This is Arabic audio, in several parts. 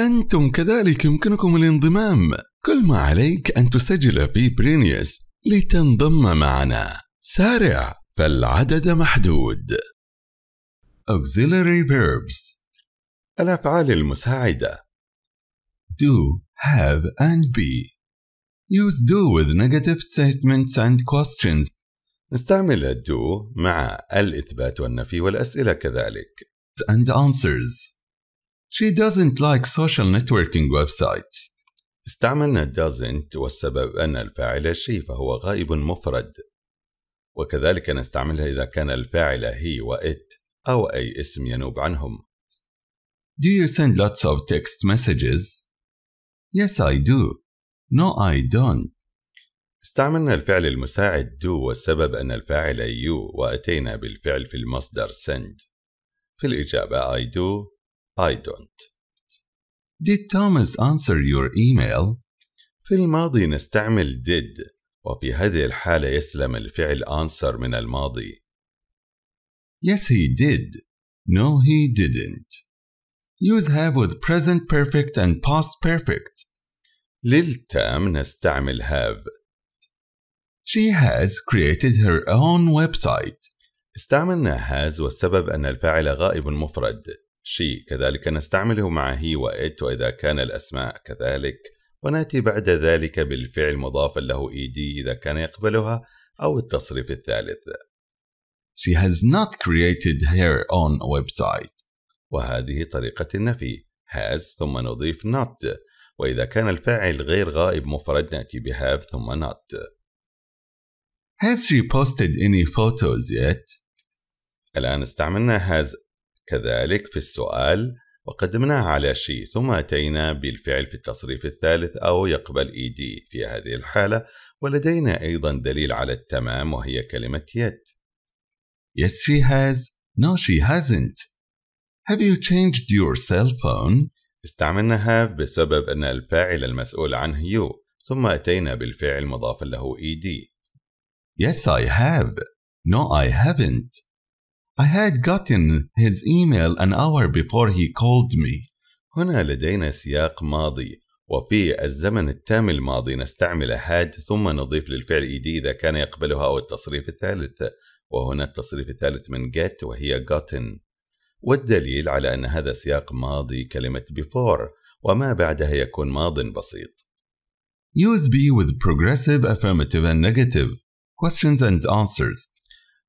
أنتم كذلك يمكنكم الانضمام كل ما عليك أن تسجل في برينيوس لتنضم معنا سارع فالعدد محدود Auxiliary verbs الأفعال المساعدة Do, have and be Use do with negative statements and questions نستعمل do مع الإثبات والنفي والأسئلة كذلك and answers She doesn't like social networking websites. استعملنا doesn't والسبب أن الفاعل she فهو غائب مفرد وكذلك نستعملها إذا كان الفاعل هي و it أو أي اسم ينوب عنهم Do you send lots of text messages? Yes I do. No I don't. استعملنا الفعل المساعد do والسبب أن الفاعل you وأتينا بالفعل في المصدر send في الإجابة I do I don't. Did Thomas answer your email? في الماضي نستعمل did وفي هذه الحالة يسلم الفعل answer من الماضي. Yes he did. No he didn't. Use have with present perfect and past perfect. للتام نستعمل have. She has created her own website. استعملنا has والسبب أن الفاعل غائب مفرد. شي كذلك نستعمله مع هي وإت وإذا كان الأسماء كذلك ونأتي بعد ذلك بالفعل مضافا له ed إذا كان يقبلها أو التصريف الثالث She has not created her own website وهذه طريقة النفي has ثم نضيف not وإذا كان الفاعل غير غائب مفرد نأتي ب have ثم not Has she posted any photos yet؟ الآن استعملنا has كذلك في السؤال وقدمناه على شي ثم أتينا بالفعل في التصريف الثالث أو يقبل إيدي e في هذه الحالة ولدينا أيضا دليل على التمام وهي كلمة yet Yes she has No she hasn't Have you changed your cell phone? استعملنا have بسبب أن الفاعل المسؤول عنه you ثم أتينا بالفعل مضافا له دي e Yes I have No I haven't I had gotten his email an hour before he called me. هنا لدينا سياق ماضي وفي الزمن التام الماضي نستعمل had ثم نضيف للفعل ed إذا كان يقبلها أو التصريف الثالث وهنا التصريف الثالث من get وهي gotten والدليل على أن هذا سياق ماضي كلمة before وما بعدها يكون ماض بسيط Use be with progressive, affirmative and negative. Questions and answers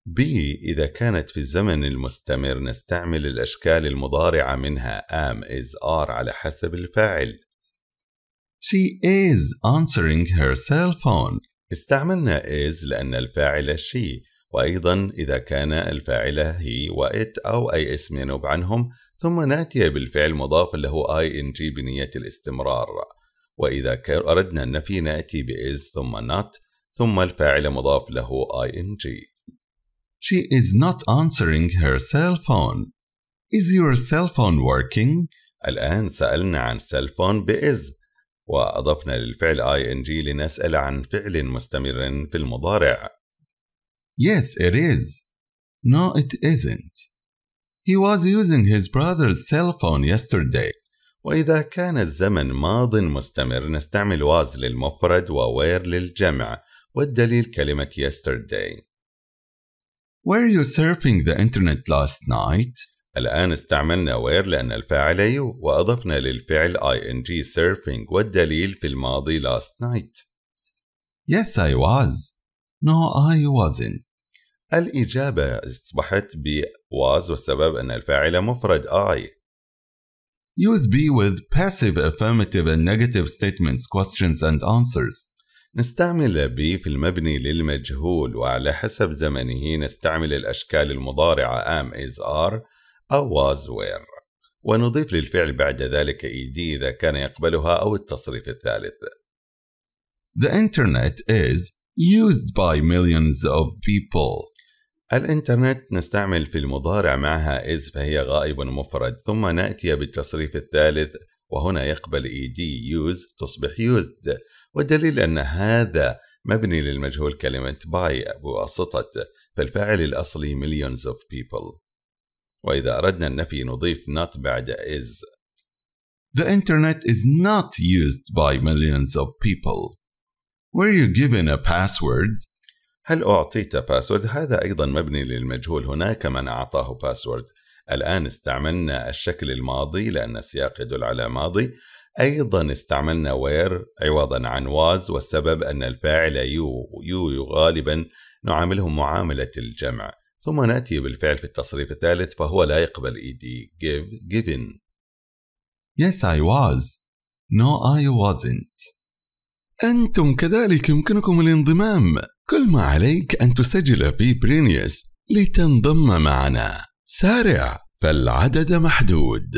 ب إذا كانت في الزمن المستمر نستعمل الأشكال المضارعة منها am is are على حسب الفاعل. She is answering her cell phone. استعملنا is لأن الفاعل she وأيضا إذا كان الفاعل هي it أو أي اسم ينوب عنهم ثم نأتي بالفعل مضاف له ing بنية الاستمرار وإذا أردنا النفي نأتي بإز ثم not ثم الفاعل مضاف له ing She is not answering her cell phone. Is your cell phone working? الآن سألنا عن cell phone بإز وأضفنا للفعل ing لنسأل عن فعل مستمر في المضارع. Yes, it is. No, it isn't. He was using his brother's cell phone yesterday. وإذا كان الزمن ماض مستمر نستعمل was للمفرد و where للجمع والدليل كلمة yesterday. Were you surfing the internet last night? الآن استعملنا were لأن الفاعل you وأضفنا للفعل ing surfing والدليل في الماضي last night. Yes I was. No I wasn't. الإجابة أصبحت ب was والسبب أن الفاعل مفرد I. Use be with passive affirmative and negative statements, questions and answers. نستعمل ب في المبني للمجهول وعلى حسب زمنه نستعمل الأشكال المضارعة am is are أو was were ونضيف للفعل بعد ذلك ed إذا كان يقبلها أو التصريف الثالث The internet is used by millions of people الإنترنت نستعمل في المضارع معها is فهي غائب مفرد ثم نأتي بالتصريف الثالث وهنا يقبل ed use تصبح used والدليل أن هذا مبني للمجهول كلمة by بواسطة فالفاعل الأصلي millions of people وإذا أردنا النفي نضيف not بعد is The internet is not used by millions of people. Were you given a password? هل أعطيت باسورد؟ هذا أيضا مبني للمجهول هناك من أعطاه باسورد الآن استعملنا الشكل الماضي لأن السياق يدل على ماضي أيضا استعملنا وير عوضا عن واز والسبب أن الفاعل يو, يو غالبا نعامله معاملة الجمع ثم نأتي بالفعل في التصريف الثالث فهو لا يقبل إيدي e give given Yes I was No I wasn't أنتم كذلك يمكنكم الانضمام كل ما عليك أن تسجل في برينيوس لتنضم معنا سارع فالعدد محدود